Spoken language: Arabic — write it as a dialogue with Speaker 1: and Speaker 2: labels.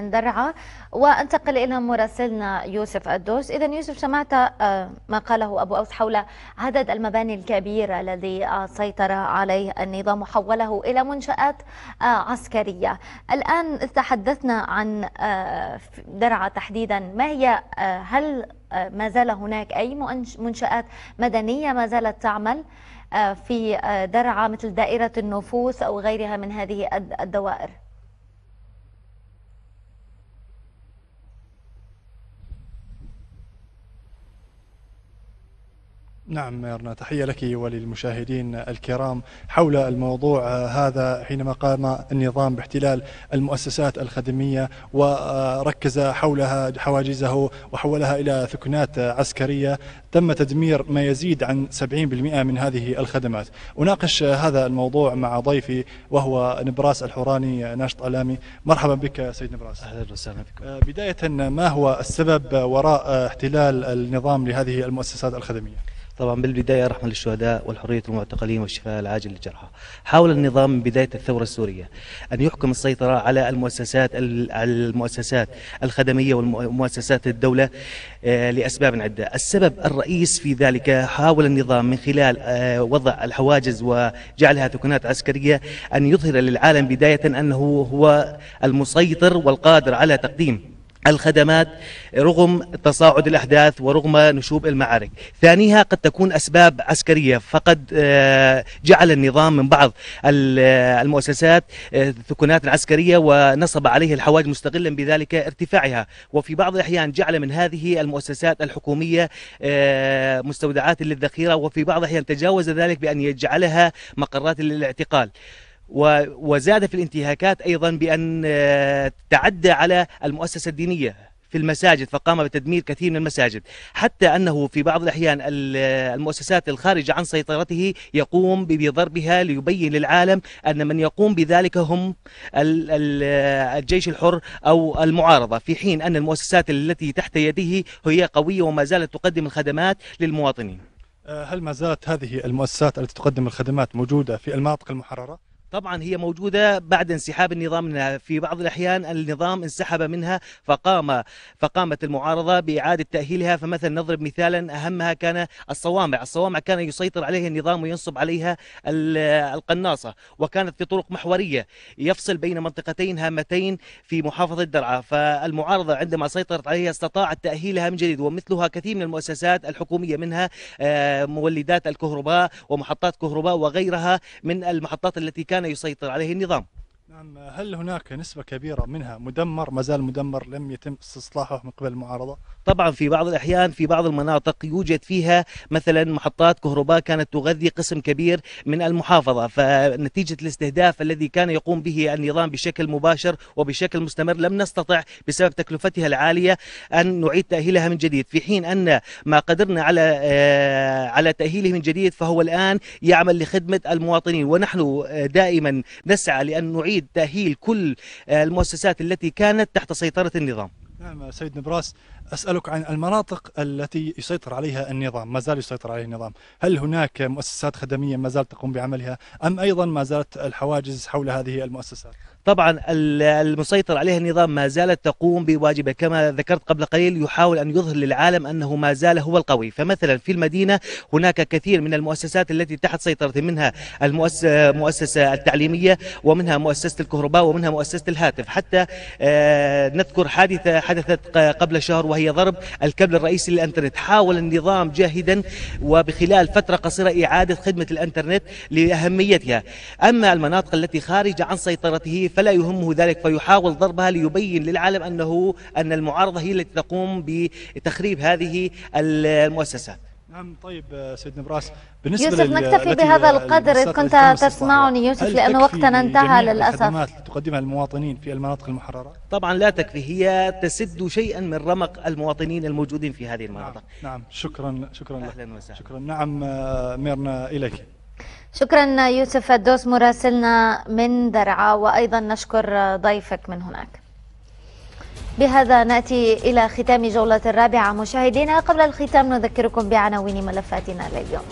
Speaker 1: من درعا وانتقل إلى مراسلنا يوسف الدوس إذا يوسف سمعت آه، ما قاله أبو أوس حول عدد المباني الكبيرة الذي سيطر عليه النظام وحوله إلى منشآت آه، عسكرية الآن تحدثنا عن آه، درعا تحديدا ما هي هل ما زال هناك أي منشآت مدنية ما زالت تعمل في درعا مثل دائرة النفوس أو غيرها من هذه الدوائر
Speaker 2: نعم ميرنا تحية لك وللمشاهدين الكرام حول الموضوع هذا حينما قام النظام باحتلال المؤسسات الخدمية وركز حولها حواجزه وحولها إلى ثكنات عسكرية تم تدمير ما يزيد عن 70% من هذه الخدمات أناقش هذا الموضوع مع ضيفي وهو نبراس الحوراني ناشط إعلامي مرحبا بك سيد نبراس أهلا وسهلا بكم آه، بداية ما هو السبب وراء احتلال النظام لهذه المؤسسات الخدمية طبعا بالبداية رحمة للشهداء والحرية المعتقلين والشفاء العاجل
Speaker 3: للجرحى حاول النظام من بداية الثورة السورية أن يحكم السيطرة على المؤسسات المؤسسات الخدمية والمؤسسات الدولة آه، لأسباب عدة السبب الرئيس في ذلك حاول النظام من خلال آه، وضع الحواجز وجعلها ثكنات عسكرية أن يظهر للعالم بداية أنه هو المسيطر والقادر على تقديم الخدمات رغم تصاعد الأحداث ورغم نشوب المعارك ثانيها قد تكون أسباب عسكرية فقد آه، جعل النظام من بعض آه، المؤسسات ثكنات آه، عسكرية ونصب عليه الحواج مستغلا بذلك ارتفاعها وفي بعض الأحيان جعل من هذه المؤسسات الحكومية مستودعات للذخيرة وفي بعض الأحيان تجاوز ذلك بأن يجعلها مقرات للاعتقال وزاد في الانتهاكات أيضا بأن آه، تعدى على المؤسسة الدينية في المساجد فقام بتدمير كثير من المساجد حتى أنه في بعض الأحيان آه، المؤسسات الخارجة عن سيطرته يقوم بضربها ليبين للعالم أن من يقوم بذلك هم آه، الجيش الحر أو المعارضة في حين أن المؤسسات التي تحت يده هي قوية وما زالت تقدم الخدمات للمواطنين
Speaker 2: هل ما زالت هذه المؤسسات التي تقدم الخدمات موجودة في المناطق المحررة؟
Speaker 3: طبعا هي موجودة بعد انسحاب النظام منها في بعض الأحيان النظام انسحب منها فقام فقامت المعارضة بإعادة تأهيلها فمثلا نضرب مثالا أهمها كان الصوامع الصوامع كان يسيطر عليها النظام وينصب عليها القناصة وكانت في طرق محورية يفصل بين منطقتين هامتين في محافظة درعا فالمعارضة عندما سيطرت عليها استطاعت تأهيلها من جديد ومثلها كثير من المؤسسات الحكومية منها آه، مولدات الكهرباء ومحطات كهرباء وغيرها من المحطات
Speaker 2: التي كانت كان يسيطر عليه النظام نعم هل هناك نسبة كبيرة منها مدمر ما زال مدمر لم يتم استصلاحه من قبل المعارضة؟ طبعا في بعض الأحيان في بعض
Speaker 3: المناطق يوجد فيها مثلا محطات كهرباء كانت تغذي قسم كبير من المحافظة فنتيجة الاستهداف الذي كان يقوم به النظام بشكل مباشر وبشكل مستمر لم نستطع بسبب تكلفتها العالية أن نعيد تأهيلها من جديد في حين أن ما قدرنا على آه، على تأهيله من جديد فهو الآن يعمل لخدمة المواطنين ونحن آه، دائما نسعى لأن نعيد تأييد تأهيل كل آه، المؤسسات التي
Speaker 2: كانت تحت سيطرة النظام نعم سيد نبراس أسألك عن المناطق التي يسيطر عليها النظام ما زال يسيطر عليه النظام هل هناك مؤسسات خدمية ما زالت تقوم بعملها أم أيضا ما زالت الحواجز حول هذه المؤسسات طبعا المسيطر عليها
Speaker 3: النظام ما زالت تقوم بواجبه كما ذكرت قبل قليل يحاول أن يظهر للعالم أنه ما زال هو القوي فمثلا في المدينة هناك كثير من المؤسسات التي تحت سيطرته منها المؤسسة التعليمية ومنها مؤسسة الكهرباء ومنها مؤسسة الهاتف حتى آه، نذكر حادثة حدثت قبل شهر وهي ضرب الكابل الرئيسي للانترنت حاول النظام جاهدا وبخلال فترة قصيرة إعادة خدمة الانترنت لأهميتها أما المناطق التي خارجة عن سيطرته فلا يهمه ذلك فيحاول ضربها ليبين للعالم أنه أن المعارضة هي التي تقوم بتخريب هذه
Speaker 2: المؤسسة نعم طيب سيد نبراس بالنسبة يوسف نكتفي بهذا القدر إذ كنت
Speaker 1: تسمعني يوسف لأن وقتنا انتهى للأسف الخدمات
Speaker 2: تقدمها المواطنين في المناطق المحررة
Speaker 3: طبعا لا تكفي هي تسد شيئا من رمق المواطنين الموجودين في هذه المناطق نعم, نعم
Speaker 2: شكرا شكرا أهلا وسهلا شكرا نعم آه، ميرنا إليك
Speaker 1: شكرا يوسف الدوس مراسلنا من درعا وأيضا نشكر ضيفك من هناك بهذا نأتي إلى ختام جولة الرابعة مشاهدينا قبل الختام نذكركم بعناوين ملفاتنا لليوم